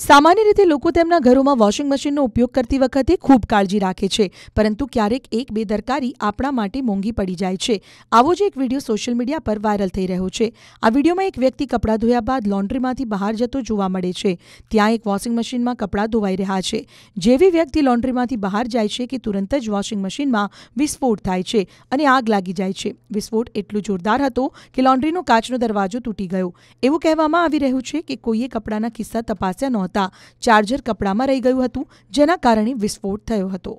સામાન્ય રીતે લોકો તેમના ઘરોમાં વોશિંગ મશીનનો ઉપયોગ કરતી વખતે ખૂબ કાળજી રાખે છે પરંતુ ક્યારેક એક બે દરકારી આપણા માટે મોંઘી પડી જાય છે આવો જ એક વિડીયો સોશિયલ મીડિયા પર વાયરલ થઈ રહ્યો છે આ વિડીયોમાં એક વ્યક્તિ કપડાં ધોયા બાદ લોન્ડ્રીમાંથી બહાર જતો જોવા મળે છે ત્યાં એક વોશિંગ મશીનમાં કપડાં ધોવાઈ રહ્યા છે જેવી વ્યક્તિ લોન્ડ્રીમાંથી બહાર જાય છે કે તુરંત જ વોશિંગ મશીનમાં વિસ્ફોટ થાય છે અને આગ લાગી જાય છે વિસ્ફોટ એટલું જોરદાર હતો કે લોન્ડ્રીનો કાચનો દરવાજો તૂટી ગયો એવું કહેવામાં આવી રહ્યું છે કે કોઈએ કપડાના કિસ્સા તપાસ્યા નહોતા પહોંચતા ચાર્જર કપડામાં રહી ગયું હતું જેના કારણે વિસ્ફોટ થયો હતો